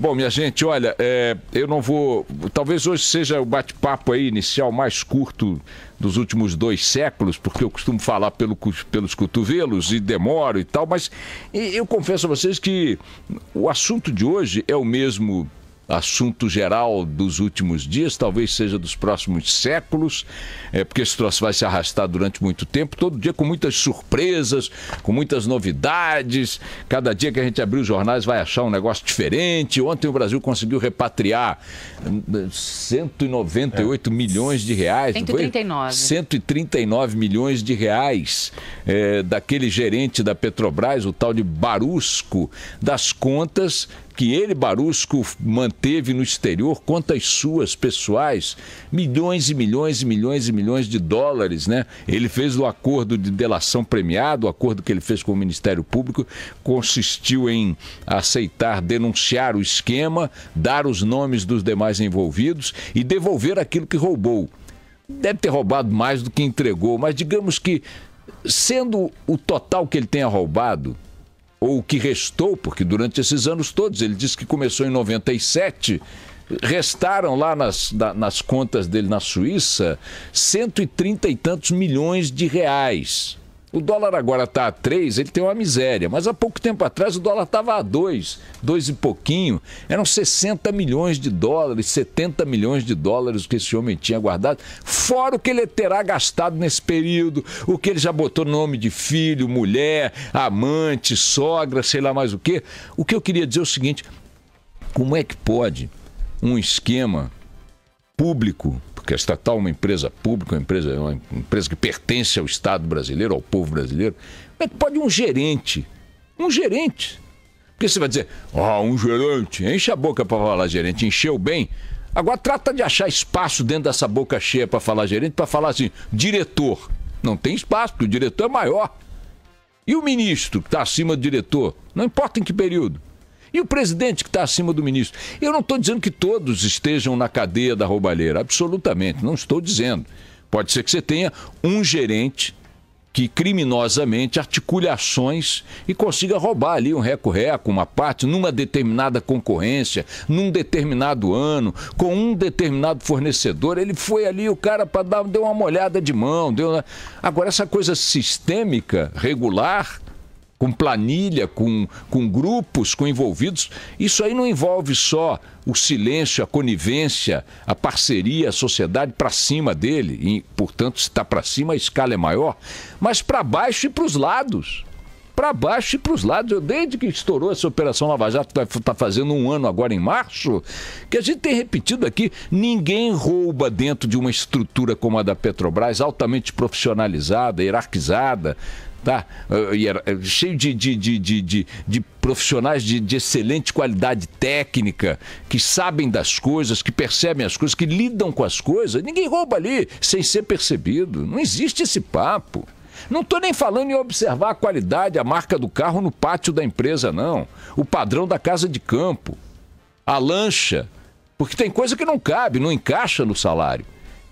Bom, minha gente, olha, é, eu não vou. Talvez hoje seja o bate-papo aí inicial mais curto dos últimos dois séculos, porque eu costumo falar pelo, pelos cotovelos e demoro e tal, mas eu confesso a vocês que o assunto de hoje é o mesmo assunto geral dos últimos dias, talvez seja dos próximos séculos, é, porque esse troço vai se arrastar durante muito tempo, todo dia com muitas surpresas, com muitas novidades. Cada dia que a gente abrir os jornais vai achar um negócio diferente. Ontem o Brasil conseguiu repatriar 198 hum, hum, é. milhões de reais. 139. 139 milhões de reais é, daquele gerente da Petrobras, o tal de Barusco, das contas que ele, Barusco, manteve no exterior, contas suas, pessoais, milhões e milhões e milhões e milhões de dólares, né? Ele fez o acordo de delação premiado, o acordo que ele fez com o Ministério Público, consistiu em aceitar denunciar o esquema, dar os nomes dos demais envolvidos e devolver aquilo que roubou. Deve ter roubado mais do que entregou, mas digamos que, sendo o total que ele tenha roubado, ou o que restou, porque durante esses anos todos, ele disse que começou em 97, restaram lá nas, da, nas contas dele na Suíça 130 e tantos milhões de reais. O dólar agora está a 3, ele tem uma miséria, mas há pouco tempo atrás o dólar estava a 2, 2 e pouquinho. Eram 60 milhões de dólares, 70 milhões de dólares que esse homem tinha guardado, fora o que ele terá gastado nesse período, o que ele já botou nome de filho, mulher, amante, sogra, sei lá mais o quê. O que eu queria dizer é o seguinte: como é que pode um esquema público porque a estatal é uma empresa pública, uma empresa, uma empresa que pertence ao Estado brasileiro, ao povo brasileiro. Mas é pode um gerente, um gerente. Porque você vai dizer, ah, um gerente, enche a boca para falar gerente, encheu bem. Agora trata de achar espaço dentro dessa boca cheia para falar gerente, para falar assim, diretor. Não tem espaço, porque o diretor é maior. E o ministro que está acima do diretor? Não importa em que período. E o presidente que está acima do ministro? Eu não estou dizendo que todos estejam na cadeia da roubalheira, absolutamente, não estou dizendo. Pode ser que você tenha um gerente que criminosamente articule ações e consiga roubar ali um reco-reco, uma parte, numa determinada concorrência, num determinado ano, com um determinado fornecedor. Ele foi ali, o cara para dar, deu uma molhada de mão. Deu... Né? Agora, essa coisa sistêmica, regular, com planilha, com, com grupos, com envolvidos. Isso aí não envolve só o silêncio, a conivência, a parceria, a sociedade para cima dele. E, portanto, se está para cima, a escala é maior, mas para baixo e para os lados para baixo e para os lados. Eu, desde que estourou essa Operação Lava Jato, está fazendo um ano agora em março, que a gente tem repetido aqui: ninguém rouba dentro de uma estrutura como a da Petrobras, altamente profissionalizada, hierarquizada. Tá? Ah, eh, cheio de, de, de, de, de profissionais de, de, excelente qualidade técnica, que sabem das coisas, que percebem as coisas, que lidam com as coisas. Ninguém rouba ali sem ser percebido. Não existe esse papo. Não estou nem falando em observar a qualidade, a marca do carro no pátio da empresa, não. O padrão da casa de campo, a lancha. Porque tem coisa que não cabe, não encaixa no salário.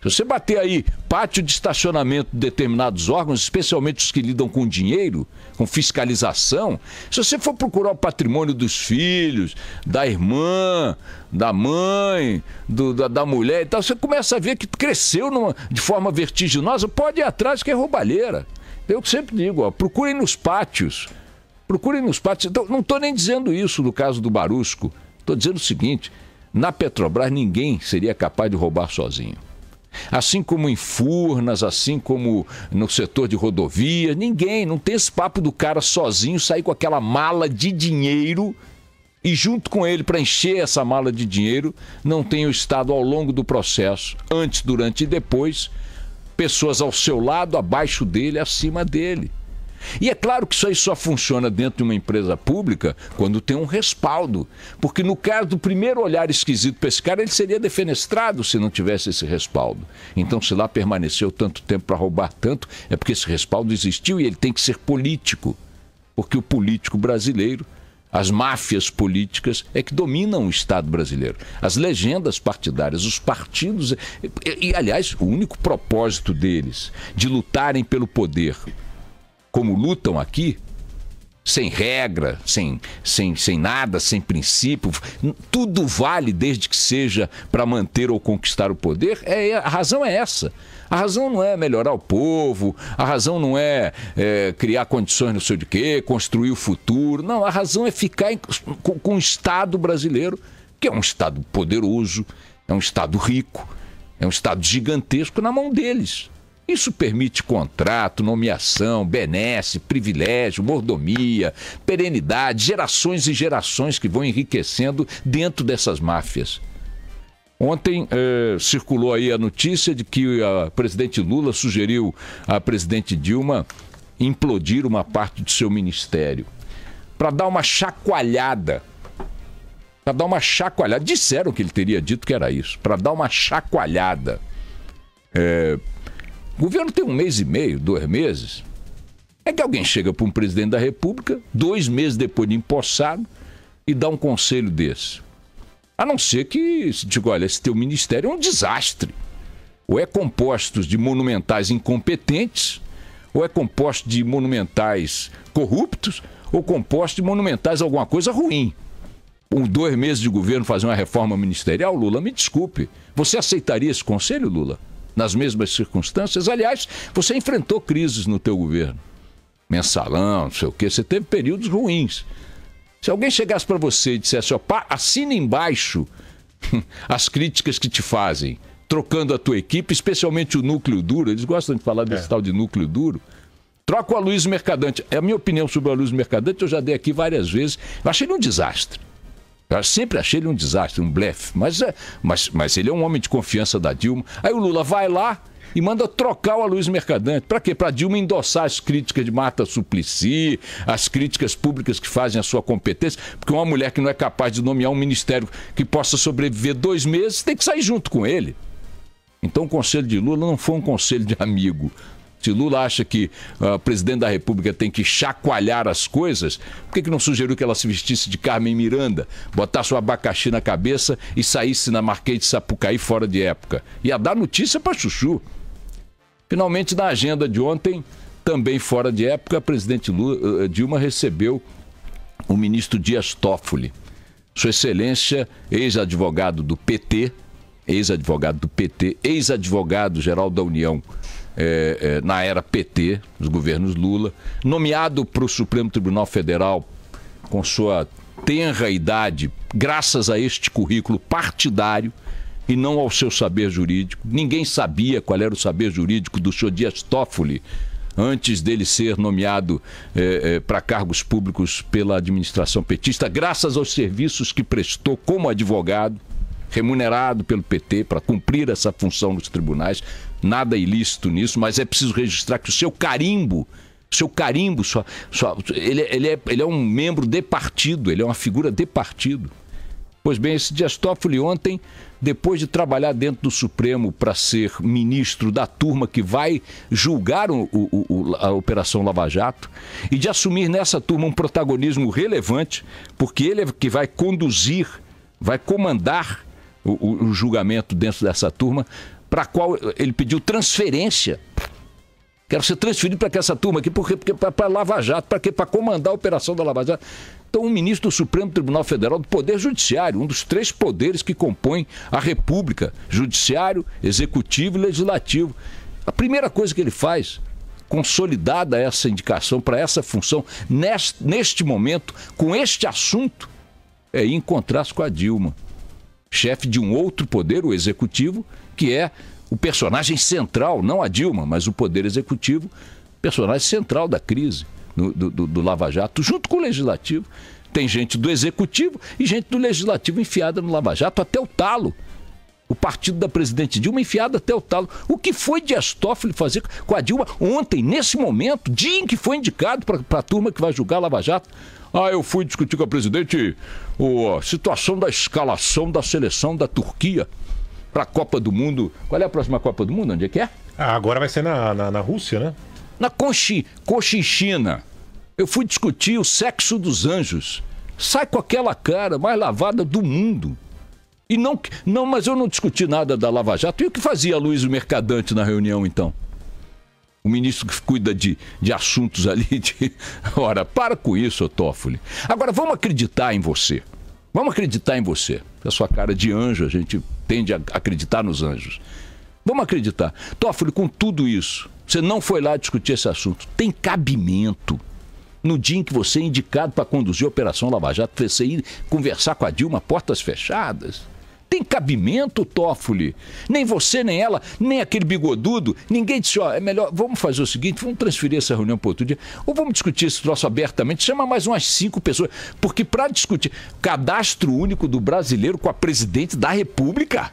Se você bater aí pátio de estacionamento de determinados órgãos, especialmente os que lidam com dinheiro, com fiscalização, se você for procurar o patrimônio dos filhos, da irmã, da mãe, do, da, da, mulher e tal, você começa a ver que cresceu numa, de forma vertiginosa, pode ir atrás que é roubalheira. Eu sempre digo, ó, procurem nos pátios. Procurem nos pátios. Então, não estou nem dizendo isso no caso do Barusco. Estou dizendo o seguinte: na Petrobras ninguém seria capaz de roubar sozinho. Assim como em Furnas, assim como no setor de rodovias, ninguém, não tem esse papo do cara sozinho sair com aquela mala de dinheiro e junto com ele para encher essa mala de dinheiro, não tem o Estado ao longo do processo, antes, durante e depois, pessoas ao seu lado, abaixo dele, acima dele. E é claro que isso aí só funciona dentro de uma empresa pública quando tem um respaldo. Porque no caso do primeiro olhar esquisito para esse cara, ele seria defenestrado se não tivesse esse respaldo. Então, se lá permaneceu tanto tempo para roubar tanto, é porque esse respaldo existiu e ele tem que ser político. Porque o político brasileiro as máfias políticas é que dominam o Estado brasileiro. As legendas partidárias, os partidos. E, e, aliás, o único propósito deles de lutarem pelo poder como lutam aqui, sem regra, sem, sem, sem nada, sem princípio, tudo vale desde que seja para manter ou conquistar o poder, é, é, a razão é essa. A razão não é melhorar o povo, a razão não é, é criar condições não sei de quê, construir o futuro. Não, a razão é ficar em, com, com o Estado brasileiro, que é um Estado poderoso, é um Estado rico, é um Estado gigantesco na mão deles. Isso permite contrato, nomeação, benesse, privilégio, mordomia, perenidade, gerações e gerações que vão enriquecendo dentro dessas máfias. Ontem eh, circulou aí a notícia de que o presidente Lula sugeriu à presidente Dilma implodir uma parte do seu ministério para dar uma chacoalhada. Para dar uma chacoalhada. Disseram que ele teria dito que era isso, para dar uma chacoalhada. É, o governo tem um mês e meio, dois meses. É que alguém chega para um presidente da República, dois meses depois de empossado, e dá um conselho desse. A não ser que se diga, olha, esse teu ministério é um desastre. Ou é composto de monumentais incompetentes, ou é composto de monumentais corruptos, ou composto de monumentais alguma coisa ruim. Um dois meses de governo fazer uma reforma ministerial, Lula, me desculpe. Você aceitaria esse conselho, Lula? nas mesmas circunstâncias. Aliás, você enfrentou crises no teu governo. Mensalão, não sei o quê, você teve períodos ruins. Se alguém chegasse para você e dissesse, ó, assina embaixo as críticas que te fazem, trocando a tua equipe, especialmente o núcleo duro, eles gostam de falar desse é. tal de núcleo duro. Troca o Aloysio Mercadante. É a minha opinião sobre o Aloysio Mercadante, eu já dei aqui várias vezes. Eu achei ele um desastre. Eu sempre achei ele um desastre, um blefe. Mas, é, mas, mas ele é um homem de confiança da Dilma. Aí o Lula vai lá e manda trocar o luiz Mercadante. Para quê? Para Dilma endossar as críticas de Marta Suplicy, as críticas públicas que fazem a sua competência, porque uma mulher que não é capaz de nomear um ministério que possa sobreviver dois meses tem que sair junto com ele. Então o conselho de Lula não foi um conselho de amigo, se Lula acha que o uh, ah, presidente da República tem que chacoalhar as coisas, por que, que não sugeriu que ela se vestisse de Carmen Miranda, botasse o abacaxi na cabeça e saísse na Marquês de Sapucaí fora de época? Ia dar notícia para Chuchu. Finalmente, na agenda de ontem, também fora de época, a presidente Lula, uh, eh, eh, Dilma recebeu o ministro Dias Toffoli. Sua Excelência, ex-advogado do PT, ex-advogado do PT, ex-advogado geral da União é, é, na era PT, dos governos Lula, nomeado para o Supremo Tribunal Federal com sua tenra idade, graças a este currículo partidário e não ao seu saber jurídico. Ninguém sabia qual era o saber jurídico do senhor Dias Toffoli antes dele ser nomeado é, é, para cargos públicos pela administração petista, graças aos serviços que prestou como advogado, remunerado pelo PT para cumprir essa função nos tribunais, nada é ilícito nisso, mas é preciso registrar que o seu carimbo, seu carimbo, sua, sua, ele, ele, é, ele é um membro de partido, ele é uma figura de partido. Pois bem, esse Dias Toffoli ontem, depois de trabalhar dentro do Supremo para ser ministro da turma que vai julgar o, o, o, a Operação Lava Jato e de assumir nessa turma um protagonismo relevante, porque ele é que vai conduzir, vai comandar o julgamento dentro dessa turma, para qual ele pediu transferência. Quero ser transferido para essa turma aqui, porque, porque para Lava Jato, para quê? Para comandar a operação da Lava Jato. Então, o ministro do Supremo Tribunal Federal, do Poder Judiciário, um dos três poderes que compõem a República: Judiciário, Executivo e Legislativo. A primeira coisa que ele faz, consolidada essa indicação para essa função, neste, neste momento, com este assunto, é ir em contraste com a Dilma, chefe de um outro poder, o Executivo, que é o personagem central, não a Dilma, mas o Poder Executivo, personagem central da crise do, do, do Lava Jato, junto com o Legislativo. Tem gente do Executivo e gente do Legislativo enfiada no Lava Jato até o talo. O partido da presidente Dilma enfiado até o talo. O que foi Dias Toffoli fazer com a Dilma ontem, nesse momento, dia em que foi indicado para a turma que vai julgar Lava Jato? Ah, eu fui discutir com a presidente a situação da escalação da seleção da Turquia para a Copa do Mundo. Qual é a próxima Copa do Mundo? Onde é que é? Ah, agora vai ser na, na, na Rússia, né? Na Cochinchina. Eu fui discutir o sexo dos anjos. Sai com aquela cara mais lavada do mundo. E não, não, mas eu não discuti nada da Lava Jato. E o que fazia Luiz o Mercadante na reunião, então? O ministro que cuida de, de assuntos ali. De... Ora, para com isso, Toffoli. Agora, vamos acreditar em você. Vamos acreditar em você. A sua cara de anjo, a gente tende a acreditar nos anjos. Vamos acreditar. Toffoli, com tudo isso, você não foi lá discutir esse assunto. Tem cabimento no dia em que você é indicado para conduzir a Operação Lava Jato, você ir conversar com a Dilma portas fechadas? tem cabimento, Toffoli. Nem você, nem ela, nem aquele bigodudo. Ninguém disse, ó, é melhor, vamos fazer o seguinte, vamos transferir essa reunião para outro dia. Ou vamos discutir esse troço abertamente, chama mais umas cinco pessoas. Porque para discutir cadastro único do brasileiro com a presidente da República...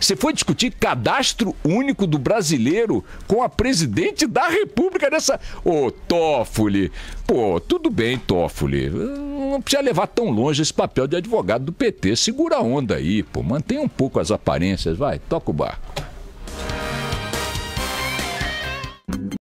Você foi discutir cadastro único do brasileiro com a presidente da República nessa. Ô, oh, Toffoli. Pô, tudo bem, Toffoli. Não precisa levar tão longe esse papel de advogado do PT. Segura a onda aí, pô. Mantém um pouco as aparências, vai. Toca o barco.